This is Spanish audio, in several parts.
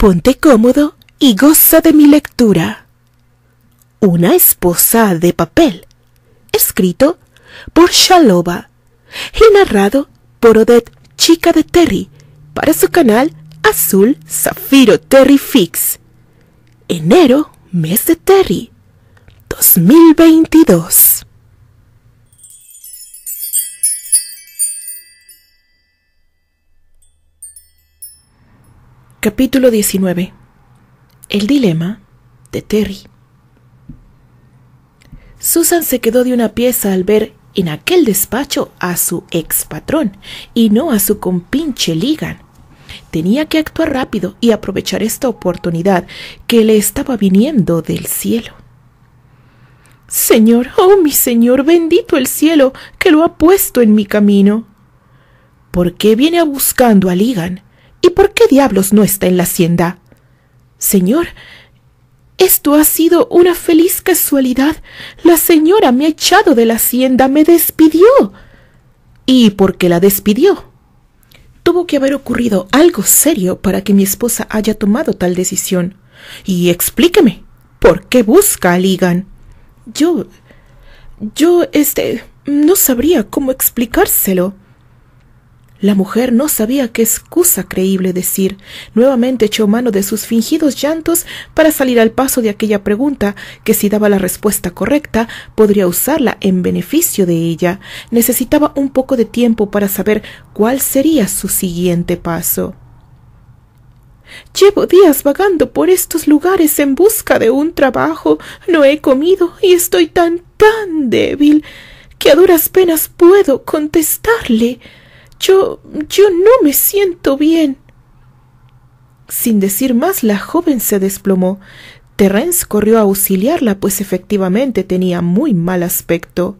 Ponte cómodo y goza de mi lectura. Una esposa de papel. Escrito por Shaloba y narrado por Odette Chica de Terry para su canal Azul Zafiro Terry Fix. Enero, mes de Terry, 2022. Capítulo 19. El dilema de Terry. Susan se quedó de una pieza al ver en aquel despacho a su ex patrón y no a su compinche Ligan. Tenía que actuar rápido y aprovechar esta oportunidad que le estaba viniendo del cielo. Señor, oh mi Señor, bendito el cielo que lo ha puesto en mi camino. ¿Por qué viene a buscando a Ligan? ¿Y por qué diablos no está en la hacienda? Señor, esto ha sido una feliz casualidad. La señora me ha echado de la hacienda, me despidió. ¿Y por qué la despidió? Tuvo que haber ocurrido algo serio para que mi esposa haya tomado tal decisión. Y explíqueme, ¿por qué busca a Ligan? Yo. yo, este. no sabría cómo explicárselo. La mujer no sabía qué excusa creíble decir. Nuevamente echó mano de sus fingidos llantos para salir al paso de aquella pregunta, que si daba la respuesta correcta, podría usarla en beneficio de ella. Necesitaba un poco de tiempo para saber cuál sería su siguiente paso. Llevo días vagando por estos lugares en busca de un trabajo. No he comido y estoy tan, tan débil que a duras penas puedo contestarle. Yo. yo no me siento bien. Sin decir más, la joven se desplomó. Terence corrió a auxiliarla, pues efectivamente tenía muy mal aspecto.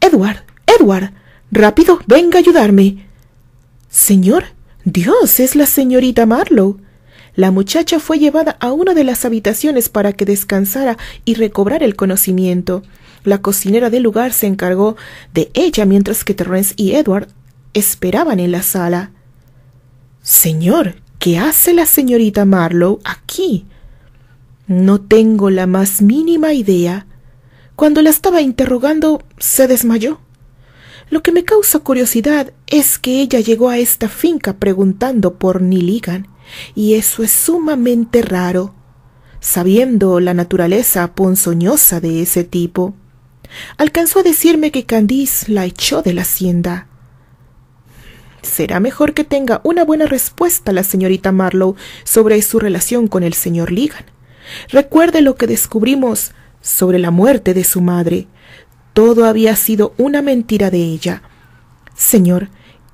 Edward. Edward. rápido. venga a ayudarme. Señor. Dios. es la señorita Marlowe. La muchacha fue llevada a una de las habitaciones para que descansara y recobrar el conocimiento. La cocinera del lugar se encargó de ella mientras que Terence y Edward esperaban en la sala. Señor, ¿qué hace la señorita Marlowe aquí? No tengo la más mínima idea. Cuando la estaba interrogando, se desmayó. Lo que me causa curiosidad es que ella llegó a esta finca preguntando por Niligan, y eso es sumamente raro, sabiendo la naturaleza ponzoñosa de ese tipo. Alcanzó a decirme que Candice la echó de la hacienda. Será mejor que tenga una buena respuesta la señorita Marlowe sobre su relación con el señor Ligan. Recuerde lo que descubrimos sobre la muerte de su madre. Todo había sido una mentira de ella. Señor,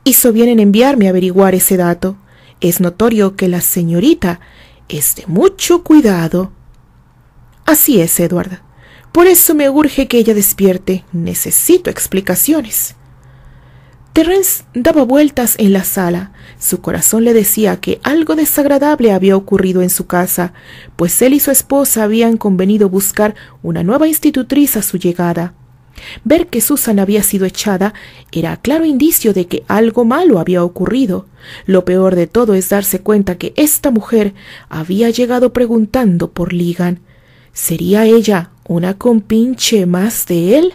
hizo bien en enviarme a averiguar ese dato. Es notorio que la señorita es de mucho cuidado. Así es, Edward. Por eso me urge que ella despierte. Necesito explicaciones. Terence daba vueltas en la sala. Su corazón le decía que algo desagradable había ocurrido en su casa, pues él y su esposa habían convenido buscar una nueva institutriz a su llegada. Ver que Susan había sido echada era claro indicio de que algo malo había ocurrido. Lo peor de todo es darse cuenta que esta mujer había llegado preguntando por Ligan. ¿Sería ella una compinche más de él?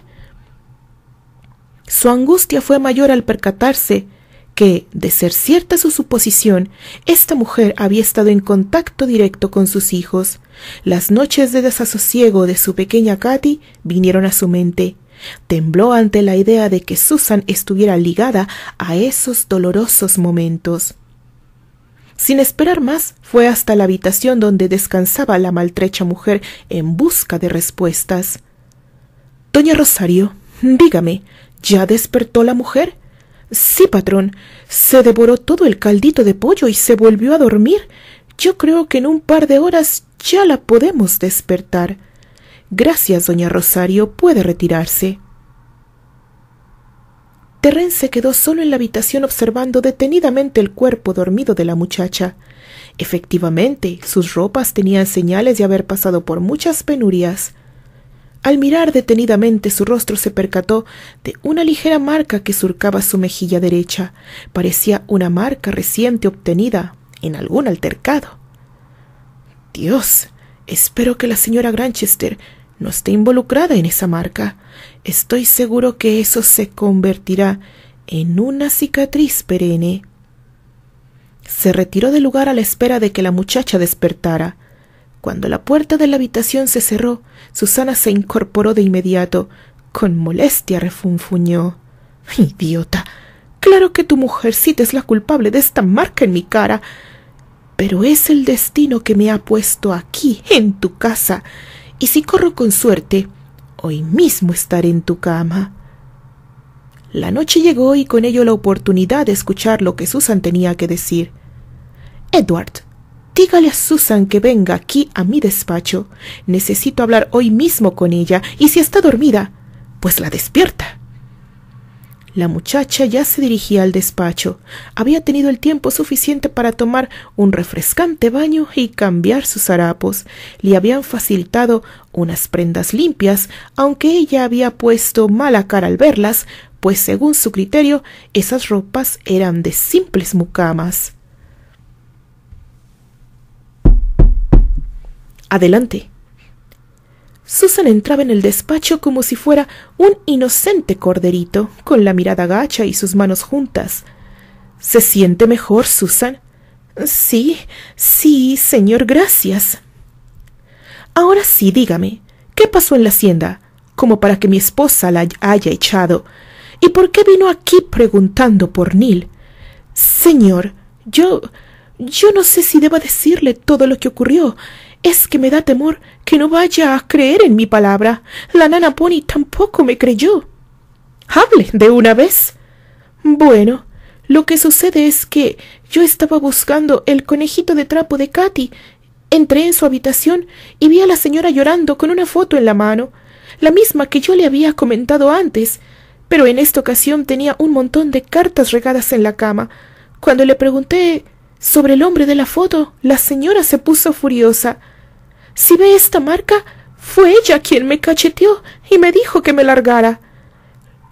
Su angustia fue mayor al percatarse que, de ser cierta su suposición, esta mujer había estado en contacto directo con sus hijos. Las noches de desasosiego de su pequeña Katy vinieron a su mente. Tembló ante la idea de que Susan estuviera ligada a esos dolorosos momentos. Sin esperar más, fue hasta la habitación donde descansaba la maltrecha mujer en busca de respuestas. Doña Rosario, dígame, ¿Ya despertó la mujer? Sí, patrón. Se devoró todo el caldito de pollo y se volvió a dormir. Yo creo que en un par de horas ya la podemos despertar. Gracias, doña Rosario. Puede retirarse. Terren se quedó solo en la habitación observando detenidamente el cuerpo dormido de la muchacha. Efectivamente, sus ropas tenían señales de haber pasado por muchas penurias. Al mirar detenidamente su rostro se percató de una ligera marca que surcaba su mejilla derecha. Parecía una marca reciente obtenida en algún altercado. Dios, espero que la señora Granchester no esté involucrada en esa marca. Estoy seguro que eso se convertirá en una cicatriz perenne. Se retiró del lugar a la espera de que la muchacha despertara. Cuando la puerta de la habitación se cerró, Susana se incorporó de inmediato. Con molestia refunfuñó. Idiota. Claro que tu mujercita es la culpable de esta marca en mi cara. Pero es el destino que me ha puesto aquí, en tu casa. Y si corro con suerte, hoy mismo estaré en tu cama. La noche llegó y con ello la oportunidad de escuchar lo que Susan tenía que decir. Edward, Dígale a Susan que venga aquí a mi despacho. Necesito hablar hoy mismo con ella y si está dormida, pues la despierta. La muchacha ya se dirigía al despacho. Había tenido el tiempo suficiente para tomar un refrescante baño y cambiar sus harapos. Le habían facilitado unas prendas limpias, aunque ella había puesto mala cara al verlas, pues según su criterio esas ropas eran de simples mucamas. Adelante. Susan entraba en el despacho como si fuera un inocente corderito, con la mirada gacha y sus manos juntas. ¿Se siente mejor, Susan? Sí, sí, señor, gracias. Ahora sí, dígame, ¿qué pasó en la hacienda? Como para que mi esposa la haya echado. ¿Y por qué vino aquí preguntando por Neil? Señor, yo. yo no sé si deba decirle todo lo que ocurrió. Es que me da temor que no vaya a creer en mi palabra. La nana Pony tampoco me creyó. Hable de una vez. Bueno, lo que sucede es que yo estaba buscando el conejito de trapo de Katy. Entré en su habitación y vi a la señora llorando con una foto en la mano, la misma que yo le había comentado antes, pero en esta ocasión tenía un montón de cartas regadas en la cama. Cuando le pregunté sobre el hombre de la foto, la señora se puso furiosa. Si ve esta marca, fue ella quien me cacheteó y me dijo que me largara.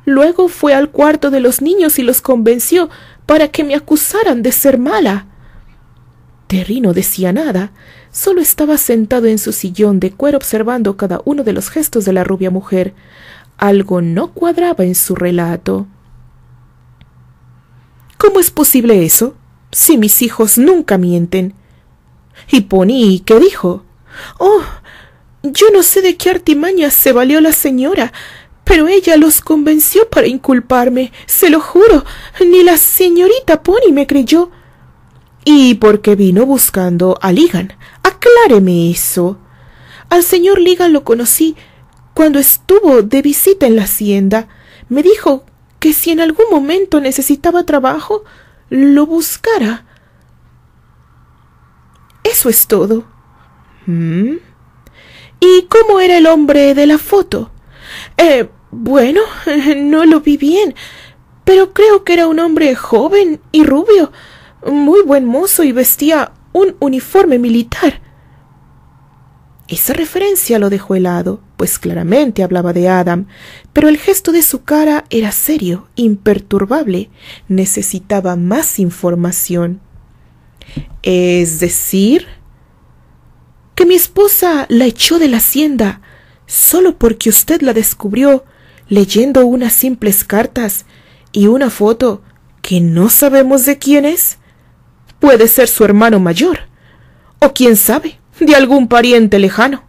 Luego fue al cuarto de los niños y los convenció para que me acusaran de ser mala. Terry no decía nada, solo estaba sentado en su sillón de cuero observando cada uno de los gestos de la rubia mujer. Algo no cuadraba en su relato. ¿Cómo es posible eso? Si mis hijos nunca mienten. ¿Y Pony qué dijo? Oh, yo no sé de qué artimañas se valió la señora, pero ella los convenció para inculparme, se lo juro. Ni la señorita Pony me creyó. ¿Y por qué vino buscando a Ligan? Acláreme eso. Al señor Ligan lo conocí cuando estuvo de visita en la hacienda. Me dijo que si en algún momento necesitaba trabajo, lo buscara. Eso es todo. Mm. ¿Y cómo era el hombre de la foto? Eh, bueno, no lo vi bien, pero creo que era un hombre joven y rubio, muy buen mozo y vestía un uniforme militar. Esa referencia lo dejó helado pues claramente hablaba de Adam, pero el gesto de su cara era serio, imperturbable, necesitaba más información. Es decir, que mi esposa la echó de la hacienda solo porque usted la descubrió leyendo unas simples cartas y una foto que no sabemos de quién es. Puede ser su hermano mayor, o quién sabe, de algún pariente lejano.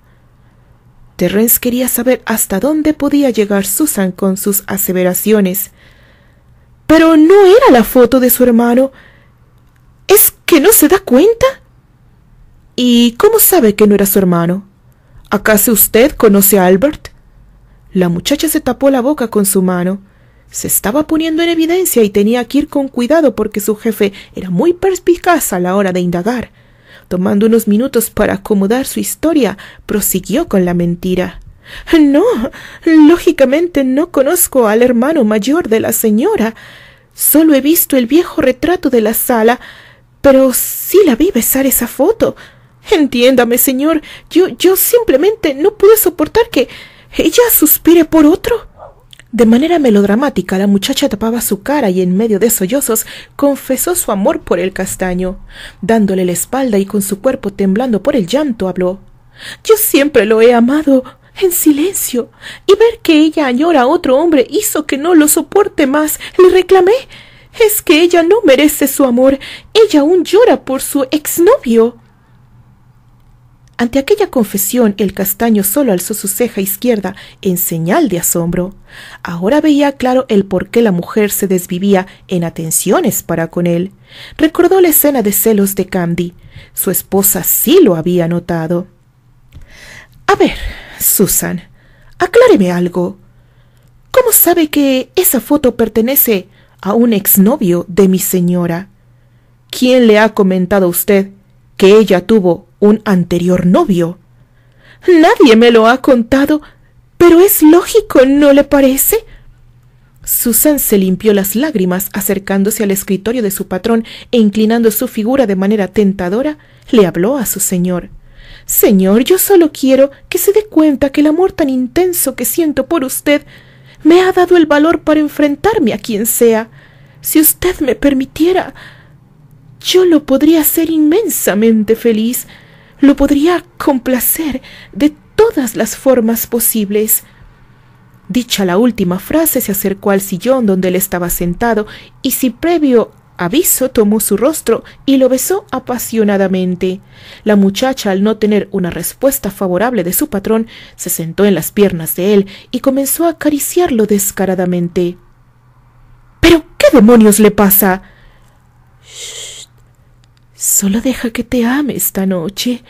Terrence quería saber hasta dónde podía llegar Susan con sus aseveraciones. Pero no era la foto de su hermano. ¿Es que no se da cuenta? ¿Y cómo sabe que no era su hermano? ¿Acaso usted conoce a Albert? La muchacha se tapó la boca con su mano. Se estaba poniendo en evidencia y tenía que ir con cuidado porque su jefe era muy perspicaz a la hora de indagar. Tomando unos minutos para acomodar su historia, prosiguió con la mentira. No, lógicamente no conozco al hermano mayor de la señora. Solo he visto el viejo retrato de la sala, pero sí la vi besar esa foto. Entiéndame, señor, yo, yo simplemente no pude soportar que ella suspire por otro. De manera melodramática la muchacha tapaba su cara y en medio de sollozos confesó su amor por el castaño. Dándole la espalda y con su cuerpo temblando por el llanto, habló. Yo siempre lo he amado en silencio, y ver que ella añora a otro hombre hizo que no lo soporte más. Le reclamé. Es que ella no merece su amor. Ella aún llora por su exnovio. Ante aquella confesión el castaño solo alzó su ceja izquierda en señal de asombro. Ahora veía claro el por qué la mujer se desvivía en atenciones para con él. Recordó la escena de celos de Candy. Su esposa sí lo había notado. A ver, Susan, acláreme algo. ¿Cómo sabe que esa foto pertenece a un exnovio de mi señora? ¿Quién le ha comentado a usted que ella tuvo un anterior novio. Nadie me lo ha contado, pero es lógico, ¿no le parece? Susan se limpió las lágrimas acercándose al escritorio de su patrón e inclinando su figura de manera tentadora, le habló a su señor. Señor, yo solo quiero que se dé cuenta que el amor tan intenso que siento por usted me ha dado el valor para enfrentarme a quien sea. Si usted me permitiera, yo lo podría hacer inmensamente feliz lo podría complacer de todas las formas posibles. Dicha la última frase, se acercó al sillón donde él estaba sentado y sin previo aviso tomó su rostro y lo besó apasionadamente. La muchacha, al no tener una respuesta favorable de su patrón, se sentó en las piernas de él y comenzó a acariciarlo descaradamente. ¿Pero qué demonios le pasa? Solo deja que te ame esta noche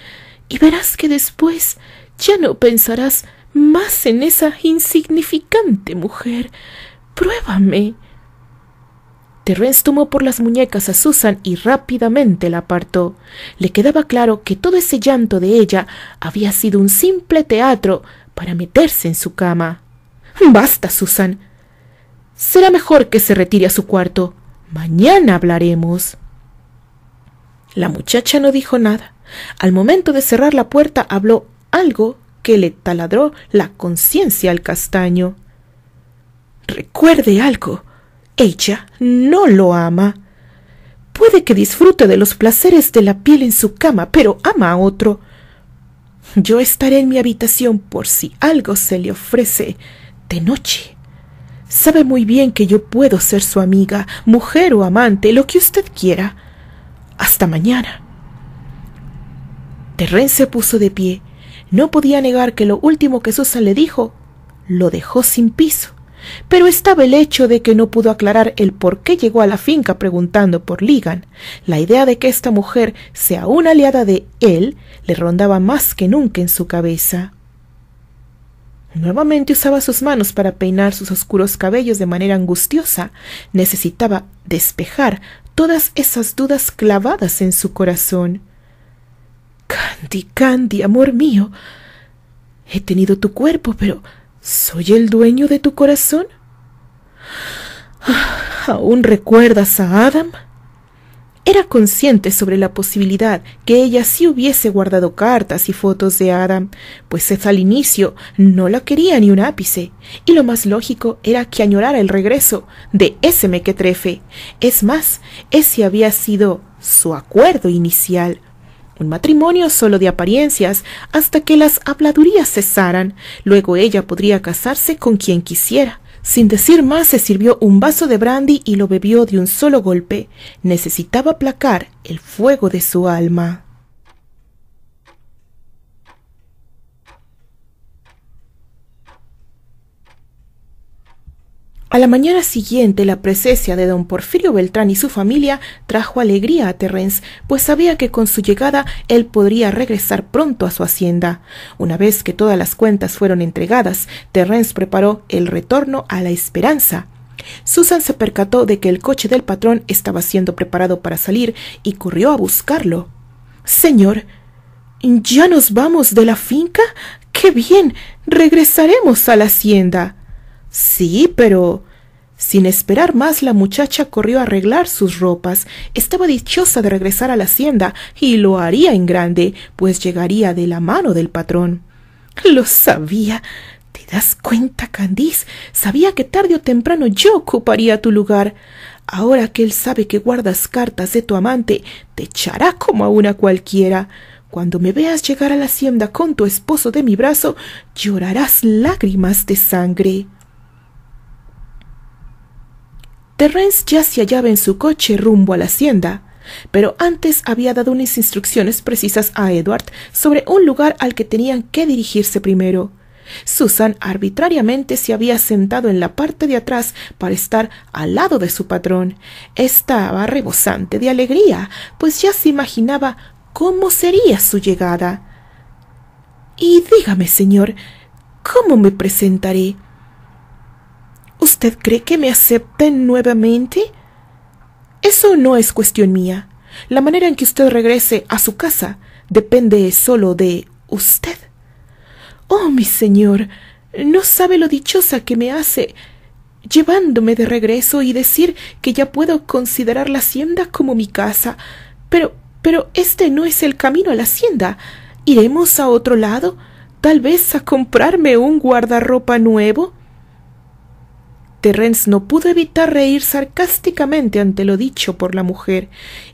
y verás que después ya no pensarás más en esa insignificante mujer. Pruébame. Terrence tomó por las muñecas a Susan y rápidamente la apartó. Le quedaba claro que todo ese llanto de ella había sido un simple teatro para meterse en su cama. Basta, Susan. Será mejor que se retire a su cuarto. Mañana hablaremos. La muchacha no dijo nada. Al momento de cerrar la puerta habló algo que le taladró la conciencia al castaño. Recuerde algo. Ella no lo ama. Puede que disfrute de los placeres de la piel en su cama, pero ama a otro. Yo estaré en mi habitación por si algo se le ofrece de noche. Sabe muy bien que yo puedo ser su amiga, mujer o amante, lo que usted quiera. Hasta mañana. Terren se puso de pie. No podía negar que lo último que Susan le dijo lo dejó sin piso. Pero estaba el hecho de que no pudo aclarar el por qué llegó a la finca preguntando por Ligan. La idea de que esta mujer sea una aliada de él le rondaba más que nunca en su cabeza. Nuevamente usaba sus manos para peinar sus oscuros cabellos de manera angustiosa. Necesitaba despejar todas esas dudas clavadas en su corazón. Candy, Candy, amor mío. He tenido tu cuerpo, pero ¿soy el dueño de tu corazón? Ah, ¿Aún recuerdas a Adam? Era consciente sobre la posibilidad que ella sí hubiese guardado cartas y fotos de Adam, pues al inicio no la quería ni un ápice, y lo más lógico era que añorara el regreso de ese mequetrefe. Es más, ese había sido su acuerdo inicial. Un matrimonio solo de apariencias hasta que las habladurías cesaran. Luego ella podría casarse con quien quisiera, sin decir más, se sirvió un vaso de brandy y lo bebió de un solo golpe. Necesitaba aplacar el fuego de su alma. A la mañana siguiente la presencia de don Porfirio Beltrán y su familia trajo alegría a Terrens, pues sabía que con su llegada él podría regresar pronto a su hacienda. Una vez que todas las cuentas fueron entregadas, Terrens preparó el retorno a la esperanza. Susan se percató de que el coche del patrón estaba siendo preparado para salir y corrió a buscarlo. Señor, ¿ya nos vamos de la finca? ¡Qué bien! Regresaremos a la hacienda. Sí, pero... Sin esperar más, la muchacha corrió a arreglar sus ropas. Estaba dichosa de regresar a la hacienda, y lo haría en grande, pues llegaría de la mano del patrón. Lo sabía. ¿Te das cuenta, Candiz. Sabía que tarde o temprano yo ocuparía tu lugar. Ahora que él sabe que guardas cartas de tu amante, te echará como a una cualquiera. Cuando me veas llegar a la hacienda con tu esposo de mi brazo, llorarás lágrimas de sangre. Terrence ya se hallaba en su coche rumbo a la hacienda, pero antes había dado unas instrucciones precisas a Edward sobre un lugar al que tenían que dirigirse primero. Susan arbitrariamente se había sentado en la parte de atrás para estar al lado de su patrón. Estaba rebosante de alegría, pues ya se imaginaba cómo sería su llegada. Y dígame, señor, ¿cómo me presentaré? ¿Usted cree que me acepten nuevamente? Eso no es cuestión mía. La manera en que usted regrese a su casa depende solo de usted. Oh, mi señor, no sabe lo dichosa que me hace llevándome de regreso y decir que ya puedo considerar la hacienda como mi casa. Pero, pero este no es el camino a la hacienda. Iremos a otro lado, tal vez a comprarme un guardarropa nuevo. Renz no pudo evitar reír sarcásticamente ante lo dicho por la mujer.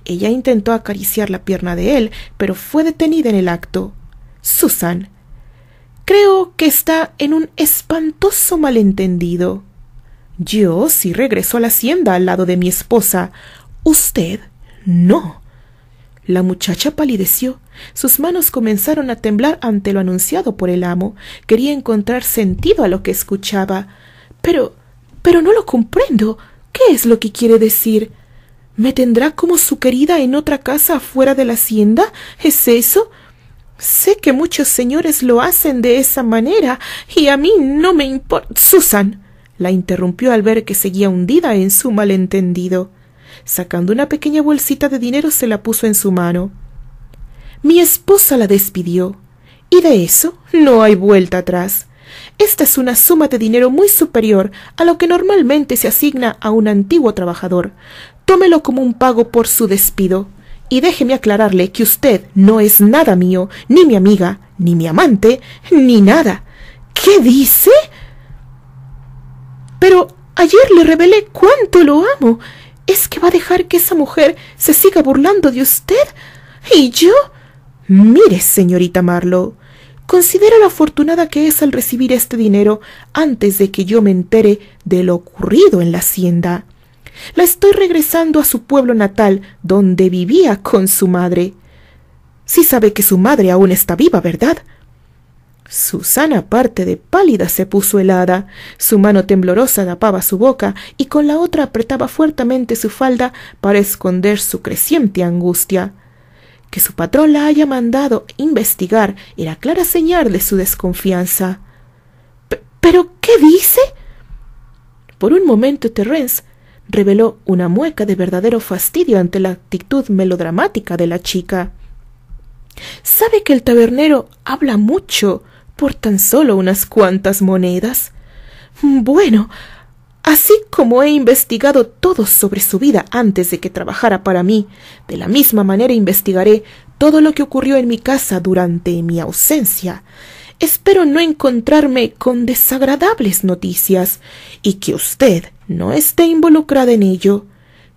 Ella intentó acariciar la pierna de él, pero fue detenida en el acto. Susan. Creo que está en un espantoso malentendido. Yo sí regreso a la hacienda al lado de mi esposa. Usted no. La muchacha palideció. Sus manos comenzaron a temblar ante lo anunciado por el amo. Quería encontrar sentido a lo que escuchaba. Pero pero no lo comprendo. ¿Qué es lo que quiere decir? ¿Me tendrá como su querida en otra casa afuera de la hacienda? ¿Es eso? Sé que muchos señores lo hacen de esa manera, y a mí no me importa. Susan. la interrumpió al ver que seguía hundida en su malentendido. Sacando una pequeña bolsita de dinero se la puso en su mano. Mi esposa la despidió. Y de eso no hay vuelta atrás. Esta es una suma de dinero muy superior a lo que normalmente se asigna a un antiguo trabajador. Tómelo como un pago por su despido. Y déjeme aclararle que usted no es nada mío, ni mi amiga, ni mi amante, ni nada. ¿Qué dice? Pero ayer le revelé cuánto lo amo. ¿Es que va a dejar que esa mujer se siga burlando de usted? ¿Y yo? Mire, señorita Marlowe, Considera la afortunada que es al recibir este dinero antes de que yo me entere de lo ocurrido en la hacienda. La estoy regresando a su pueblo natal, donde vivía con su madre. Sí sabe que su madre aún está viva, ¿verdad? Susana, aparte de pálida, se puso helada. Su mano temblorosa tapaba su boca y con la otra apretaba fuertemente su falda para esconder su creciente angustia. Que su patrón la haya mandado investigar era clara señal de su desconfianza. ¿Pero qué dice? Por un momento Terence reveló una mueca de verdadero fastidio ante la actitud melodramática de la chica. ¿Sabe que el tabernero habla mucho por tan solo unas cuantas monedas? Bueno, Así como he investigado todo sobre su vida antes de que trabajara para mí, de la misma manera investigaré todo lo que ocurrió en mi casa durante mi ausencia. Espero no encontrarme con desagradables noticias y que usted no esté involucrada en ello.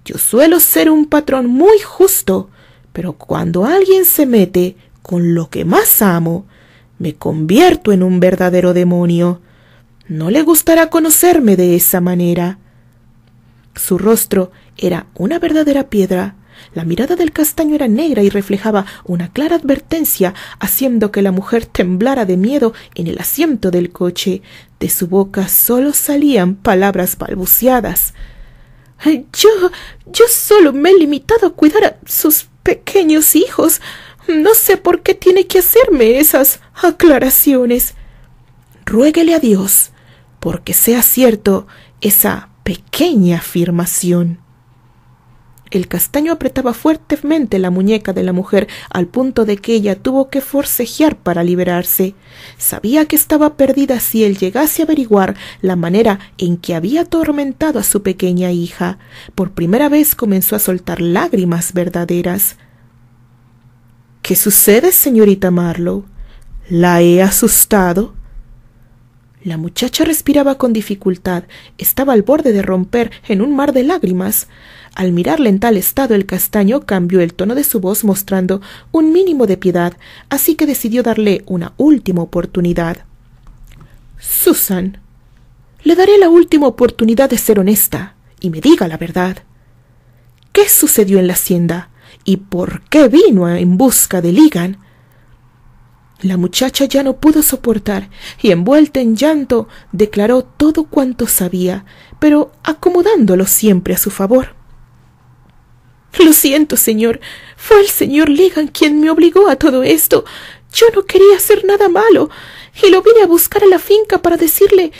Yo suelo ser un patrón muy justo, pero cuando alguien se mete con lo que más amo, me convierto en un verdadero demonio. No le gustará conocerme de esa manera. Su rostro era una verdadera piedra. La mirada del castaño era negra y reflejaba una clara advertencia, haciendo que la mujer temblara de miedo en el asiento del coche. De su boca solo salían palabras balbuceadas. Yo, yo solo me he limitado a cuidar a sus pequeños hijos. No sé por qué tiene que hacerme esas aclaraciones. Ruéguele a Dios porque sea cierto esa pequeña afirmación. El castaño apretaba fuertemente la muñeca de la mujer al punto de que ella tuvo que forcejear para liberarse. Sabía que estaba perdida si él llegase a averiguar la manera en que había atormentado a su pequeña hija. Por primera vez comenzó a soltar lágrimas verdaderas. ¿Qué sucede, señorita Marlowe? ¿La he asustado? La muchacha respiraba con dificultad, estaba al borde de romper en un mar de lágrimas. Al mirarla en tal estado, el castaño cambió el tono de su voz mostrando un mínimo de piedad, así que decidió darle una última oportunidad. Susan, le daré la última oportunidad de ser honesta y me diga la verdad. ¿Qué sucedió en la hacienda? ¿Y por qué vino en busca de Ligan? La muchacha ya no pudo soportar y envuelta en llanto declaró todo cuanto sabía, pero acomodándolo siempre a su favor. Lo siento, señor. Fue el señor Ligan quien me obligó a todo esto. Yo no quería hacer nada malo y lo vine a buscar a la finca para decirle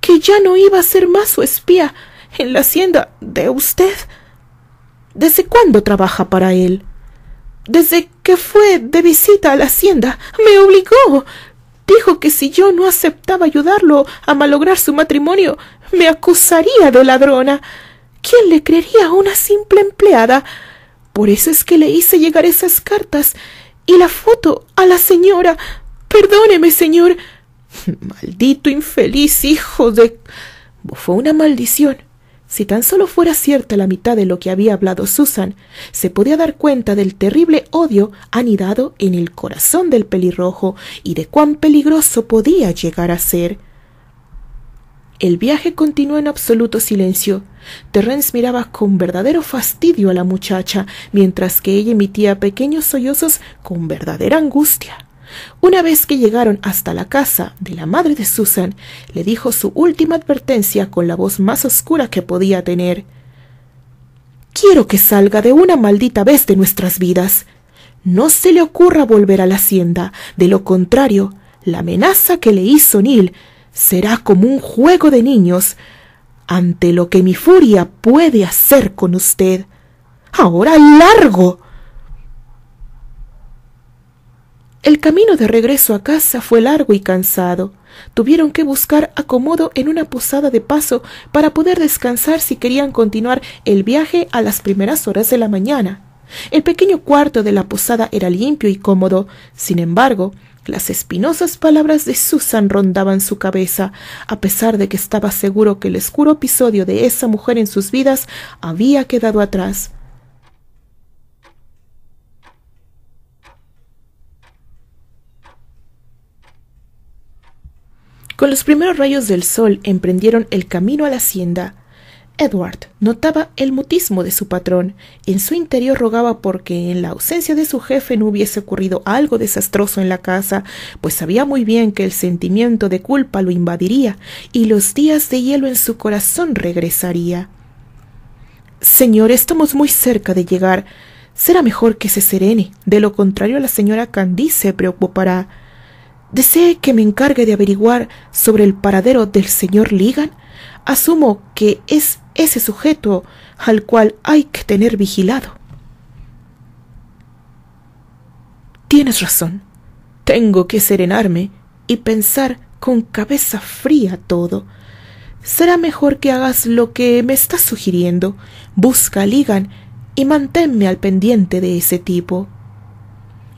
que ya no iba a ser más su espía en la hacienda de usted. ¿Desde cuándo trabaja para él? Desde que fue de visita a la hacienda. Me obligó. Dijo que si yo no aceptaba ayudarlo a malograr su matrimonio, me acusaría de ladrona. ¿Quién le creería a una simple empleada? Por eso es que le hice llegar esas cartas y la foto a la señora. Perdóneme, señor. Maldito infeliz hijo de. fue una maldición. Si tan solo fuera cierta la mitad de lo que había hablado Susan, se podía dar cuenta del terrible odio anidado en el corazón del pelirrojo y de cuán peligroso podía llegar a ser. El viaje continuó en absoluto silencio. Terence miraba con verdadero fastidio a la muchacha, mientras que ella emitía pequeños sollozos con verdadera angustia. Una vez que llegaron hasta la casa de la madre de Susan, le dijo su última advertencia con la voz más oscura que podía tener. Quiero que salga de una maldita vez de nuestras vidas. No se le ocurra volver a la hacienda, de lo contrario, la amenaza que le hizo Neil será como un juego de niños ante lo que mi furia puede hacer con usted. Ahora largo. El camino de regreso a casa fue largo y cansado. Tuvieron que buscar acomodo en una posada de paso para poder descansar si querían continuar el viaje a las primeras horas de la mañana. El pequeño cuarto de la posada era limpio y cómodo. Sin embargo, las espinosas palabras de Susan rondaban su cabeza, a pesar de que estaba seguro que el oscuro episodio de esa mujer en sus vidas había quedado atrás. Con los primeros rayos del sol emprendieron el camino a la hacienda. Edward notaba el mutismo de su patrón. En su interior rogaba porque en la ausencia de su jefe no hubiese ocurrido algo desastroso en la casa, pues sabía muy bien que el sentimiento de culpa lo invadiría y los días de hielo en su corazón regresaría. Señor, estamos muy cerca de llegar. Será mejor que se serene. De lo contrario, la señora Candy se preocupará desee que me encargue de averiguar sobre el paradero del señor Ligan, asumo que es ese sujeto al cual hay que tener vigilado. Tienes razón. Tengo que serenarme y pensar con cabeza fría todo. Será mejor que hagas lo que me estás sugiriendo. Busca a Ligan y manténme al pendiente de ese tipo.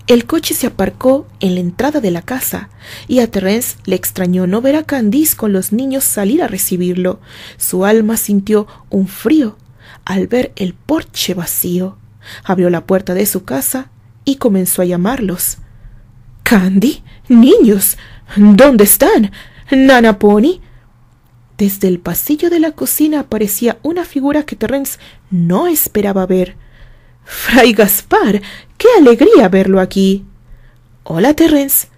El coche se aparcó en la entrada de la casa y a Terence le extrañó no ver a Candice con los niños salir a recibirlo. Su alma sintió un frío al ver el porche vacío. Abrió la puerta de su casa y comenzó a llamarlos. Candy, niños, ¿dónde están? Nana Pony. Desde el pasillo de la cocina aparecía una figura que Terence no esperaba ver. Fray Gaspar, ¡Qué alegría verlo aquí! Hola, Terrence.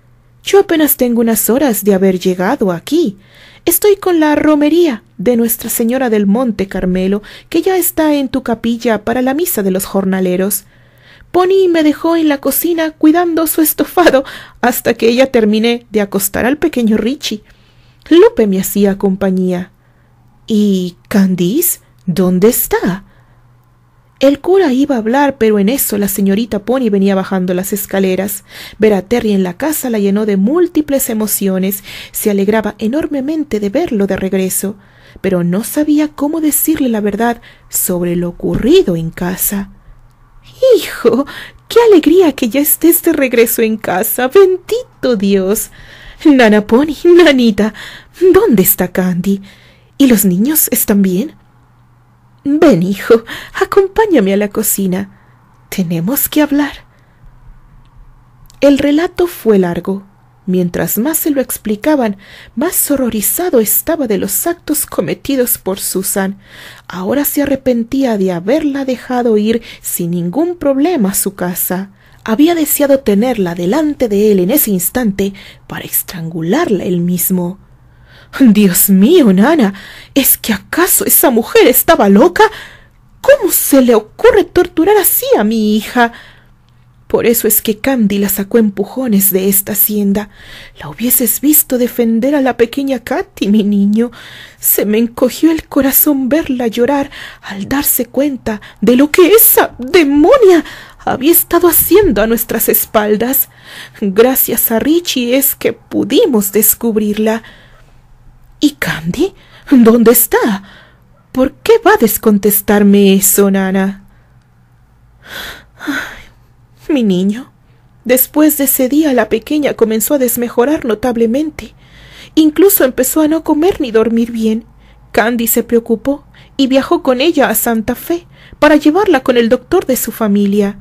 Yo apenas tengo unas horas de haber llegado aquí. Estoy con la romería de Nuestra Señora del Monte Carmelo, que ya está en tu capilla para la misa de los jornaleros. Pony me dejó en la cocina cuidando su estofado hasta que ella terminé de acostar al pequeño Richie. Lupe me hacía compañía. ¿Y Candice? ¿Dónde está? El cura iba a hablar, pero en eso la señorita Pony venía bajando las escaleras. Ver a Terry en la casa la llenó de múltiples emociones. Se alegraba enormemente de verlo de regreso, pero no sabía cómo decirle la verdad sobre lo ocurrido en casa. Hijo, qué alegría que ya estés de regreso en casa. Bendito Dios. Nana Pony, nanita, ¿dónde está Candy? ¿Y los niños están bien? Ven, hijo, acompáñame a la cocina. Tenemos que hablar. El relato fue largo. Mientras más se lo explicaban, más horrorizado estaba de los actos cometidos por Susan. Ahora se arrepentía de haberla dejado ir sin ningún problema a su casa. Había deseado tenerla delante de él en ese instante para estrangularla él mismo. Dios mío, Nana, ¿es que acaso esa mujer estaba loca? ¿Cómo se le ocurre torturar así a mi hija? Por eso es que Candy la sacó empujones de esta hacienda. La hubieses visto defender a la pequeña Katy, mi niño. Se me encogió el corazón verla llorar al darse cuenta de lo que esa demonia había estado haciendo a nuestras espaldas. Gracias a Richie es que pudimos descubrirla. ¿Y Candy? ¿Dónde está? ¿Por qué va a descontestarme eso, Nana? mi niño. Después de ese día la pequeña comenzó a desmejorar notablemente. Incluso empezó a no comer ni dormir bien. Candy se preocupó y viajó con ella a Santa Fe para llevarla con el doctor de su familia.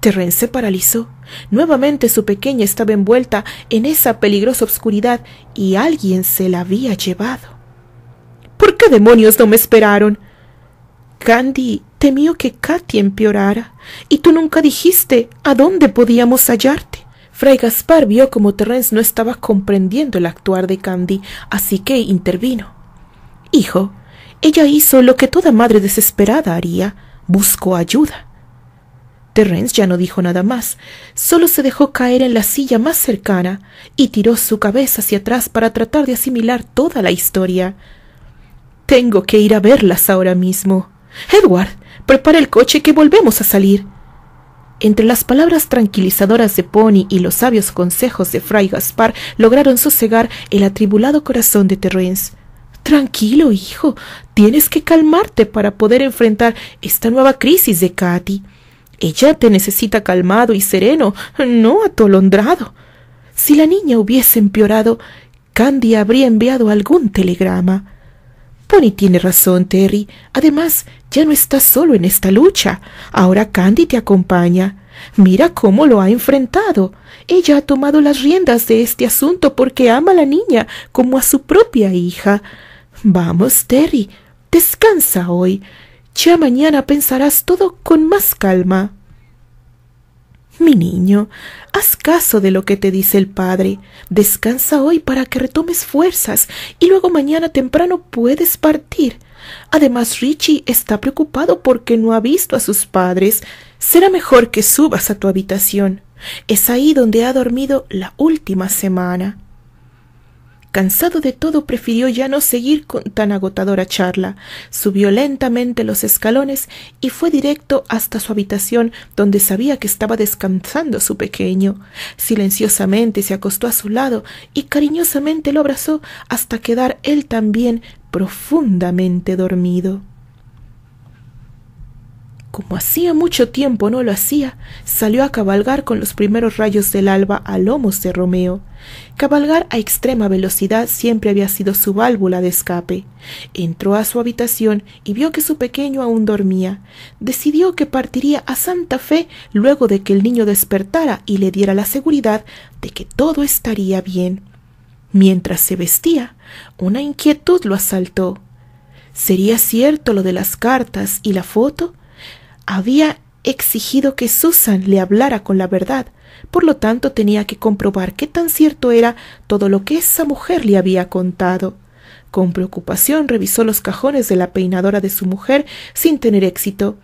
Terrence se paralizó. Nuevamente su pequeña estaba envuelta en esa peligrosa oscuridad y alguien se la había llevado. ¿Por qué demonios no me esperaron? Candy temió que Katy empeorara, y tú nunca dijiste a dónde podíamos hallarte. Fray Gaspar vio como Terrence no estaba comprendiendo el actuar de Candy, así que intervino. Hijo, ella hizo lo que toda madre desesperada haría, buscó ayuda. Terrence ya no dijo nada más, solo se dejó caer en la silla más cercana y tiró su cabeza hacia atrás para tratar de asimilar toda la historia. Tengo que ir a verlas ahora mismo. Edward, prepara el coche que volvemos a salir. Entre las palabras tranquilizadoras de Pony y los sabios consejos de Fray Gaspar lograron sosegar el atribulado corazón de Terence. Tranquilo, hijo, tienes que calmarte para poder enfrentar esta nueva crisis de Katy. Ella te necesita calmado y sereno, no atolondrado. Si la niña hubiese empeorado, Candy habría enviado algún telegrama. Pony tiene razón, Terry. Además, ya no estás solo en esta lucha. Ahora Candy te acompaña. Mira cómo lo ha enfrentado. Ella ha tomado las riendas de este asunto porque ama a la niña como a su propia hija. Vamos, Terry, descansa hoy. Ya mañana pensarás todo con más calma. Mi niño, haz caso de lo que te dice el padre. Descansa hoy para que retomes fuerzas y luego mañana temprano puedes partir. Además, Richie está preocupado porque no ha visto a sus padres. Será mejor que subas a tu habitación. Es ahí donde ha dormido la última semana. Cansado de todo, prefirió ya no seguir con tan agotadora charla. Subió lentamente los escalones y fue directo hasta su habitación, donde sabía que estaba descansando su pequeño. Silenciosamente se acostó a su lado y cariñosamente lo abrazó hasta quedar él también profundamente dormido como hacía mucho tiempo no lo hacía, salió a cabalgar con los primeros rayos del alba a lomos de Romeo. Cabalgar a extrema velocidad siempre había sido su válvula de escape. Entró a su habitación y vio que su pequeño aún dormía. Decidió que partiría a Santa Fe luego de que el niño despertara y le diera la seguridad de que todo estaría bien. Mientras se vestía, una inquietud lo asaltó. ¿Sería cierto lo de las cartas y la foto? había exigido que Susan le hablara con la verdad, por lo tanto tenía que comprobar qué tan cierto era todo lo que esa mujer le había contado. Con preocupación revisó los cajones de la peinadora de su mujer sin tener éxito.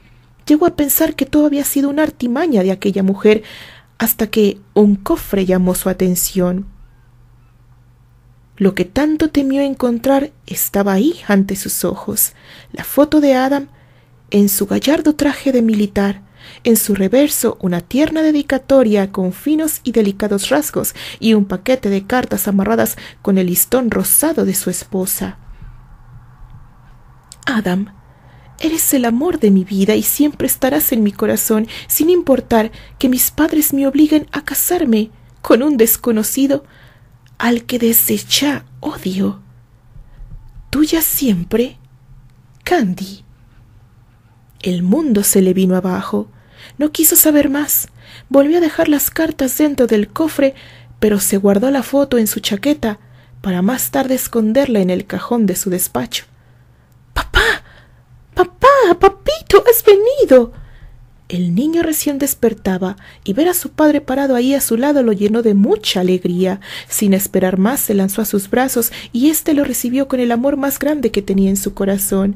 Llegó a pensar que todo había sido una artimaña de aquella mujer hasta que un cofre llamó su atención. Lo que tanto temió encontrar estaba ahí ante sus ojos, la foto de Adam en su gallardo traje de militar, en su reverso una tierna dedicatoria con finos y delicados rasgos y un paquete de cartas amarradas con el listón rosado de su esposa. Adam, eres el amor de mi vida y siempre estarás en mi corazón, sin importar que mis padres me obliguen a casarme con un desconocido al que desde odio. Tuya siempre, Candy. El mundo se le vino abajo. No quiso saber más. Volvió a dejar las cartas dentro del cofre, pero se guardó la foto en su chaqueta para más tarde esconderla en el cajón de su despacho. Papá. Papá. Papito. has venido. El niño recién despertaba y ver a su padre parado ahí a su lado lo llenó de mucha alegría. Sin esperar más se lanzó a sus brazos y éste lo recibió con el amor más grande que tenía en su corazón.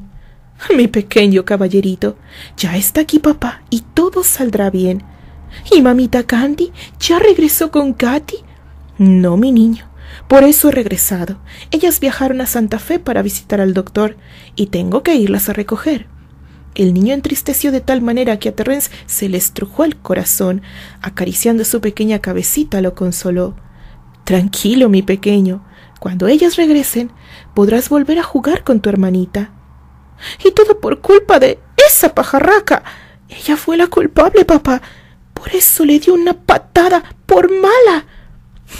Mi pequeño caballerito, ya está aquí papá y todo saldrá bien. ¿Y mamita Candy ya regresó con Katy? No, mi niño. Por eso he regresado. Ellas viajaron a Santa Fe para visitar al doctor y tengo que irlas a recoger. El niño entristeció de tal manera que a Terrence se le estrujó el corazón. Acariciando su pequeña cabecita lo consoló. Tranquilo, mi pequeño. Cuando ellas regresen, podrás volver a jugar con tu hermanita. Y todo por culpa de esa pajarraca. Ella fue la culpable, papá. Por eso le dio una patada por mala.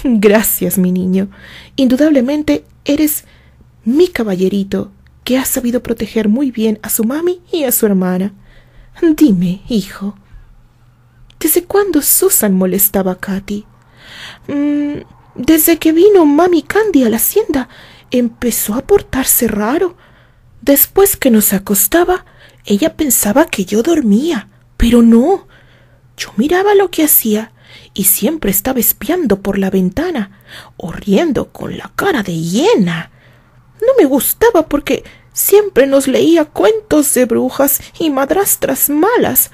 Gracias, mi niño. Indudablemente eres mi caballerito, que ha sabido proteger muy bien a su mami y a su hermana. Dime, hijo, ¿desde cuándo Susan molestaba a Katy? Mm, desde que vino mami Candy a la hacienda, empezó a portarse raro. Después que nos acostaba, ella pensaba que yo dormía, pero no. Yo miraba lo que hacía y siempre estaba espiando por la ventana, o riendo con la cara de hiena. No me gustaba porque siempre nos leía cuentos de brujas y madrastras malas.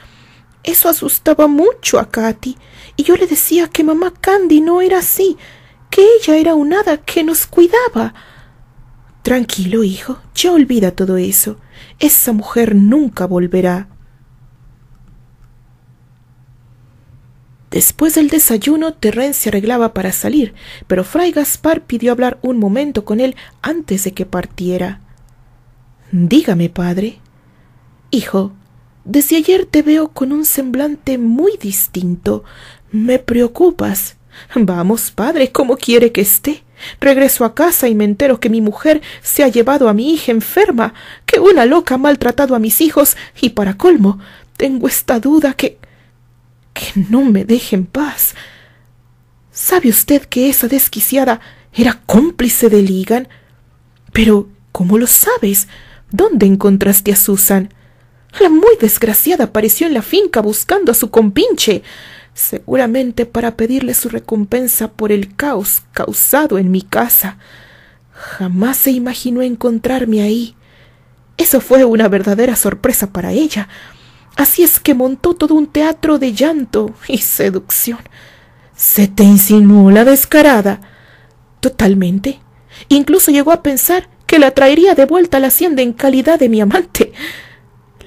Eso asustaba mucho a Katy, y yo le decía que mamá Candy no era así, que ella era un hada que nos cuidaba. Tranquilo, hijo, ya olvida todo eso. Esa mujer nunca volverá. Después del desayuno, Terren se arreglaba para salir, pero Fray Gaspar pidió hablar un momento con él antes de que partiera. Dígame, padre. Hijo, desde ayer te veo con un semblante muy distinto. Me preocupas. Vamos, padre, ¿cómo quiere que esté? Regreso a casa y me entero que mi mujer se ha llevado a mi hija enferma, que una loca ha maltratado a mis hijos y para colmo tengo esta duda que que no me deje en paz. ¿Sabe usted que esa desquiciada era cómplice de Ligan? Pero, ¿cómo lo sabes? ¿Dónde encontraste a Susan? La muy desgraciada apareció en la finca buscando a su compinche seguramente para pedirle su recompensa por el caos causado en mi casa. Jamás se imaginó encontrarme ahí. Eso fue una verdadera sorpresa para ella. Así es que montó todo un teatro de llanto y seducción. ¿Se te insinuó la descarada? Totalmente. Incluso llegó a pensar que la traería de vuelta a la hacienda en calidad de mi amante.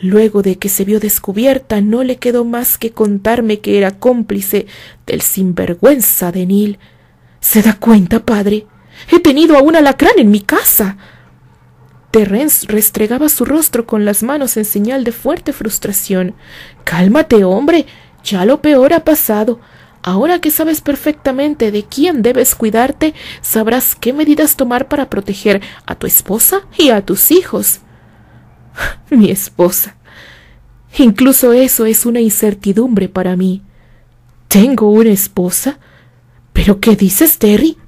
Luego de que se vio descubierta, no le quedó más que contarme que era cómplice del sinvergüenza de Nil. ¿Se da cuenta, padre? He tenido a un alacrán en mi casa. Terence restregaba su rostro con las manos en señal de fuerte frustración. Cálmate, hombre. Ya lo peor ha pasado. Ahora que sabes perfectamente de quién debes cuidarte, sabrás qué medidas tomar para proteger a tu esposa y a tus hijos. mi esposa. Incluso eso es una incertidumbre para mí. ¿Tengo una esposa? ¿Pero qué dices, Terry?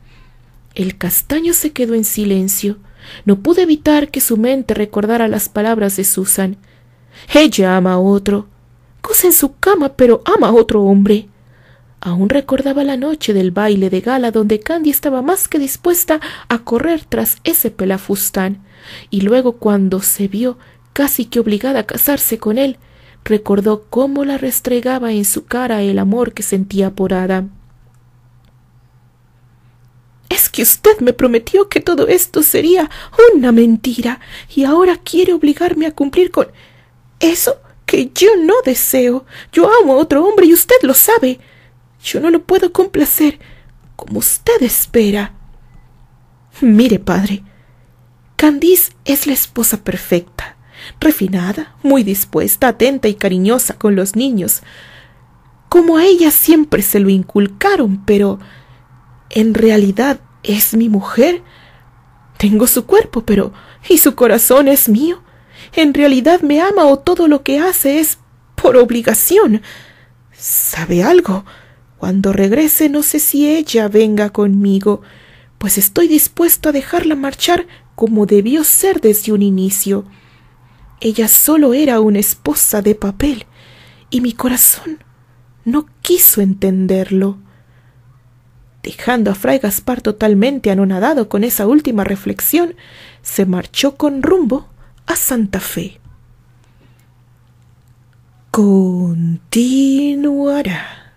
El castaño se quedó en silencio. No pude evitar que su mente recordara las palabras de Susan. Ella ama a otro. Cosa en su cama, pero ama a otro hombre. Aún recordaba la noche del baile de gala donde Candy estaba más que dispuesta a correr tras ese pelafustán, y luego cuando se vio casi que obligada a casarse con él, recordó cómo la restregaba en su cara el amor que sentía por Ada. Es que usted me prometió que todo esto sería una mentira y ahora quiere obligarme a cumplir con eso que yo no deseo. Yo amo a otro hombre y usted lo sabe. Yo no lo puedo complacer como usted espera. Mire, padre, Candice es la esposa perfecta refinada, muy dispuesta, atenta y cariñosa con los niños, como a ella siempre se lo inculcaron, pero en realidad es mi mujer. Tengo su cuerpo, pero ¿y su corazón es mío? En realidad me ama o todo lo que hace es por obligación. ¿Sabe algo? Cuando regrese no sé si ella venga conmigo, pues estoy dispuesto a dejarla marchar como debió ser desde un inicio. Ella solo era una esposa de papel, y mi corazón no quiso entenderlo. Dejando a Fray Gaspar totalmente anonadado con esa última reflexión, se marchó con rumbo a Santa Fe. Continuará.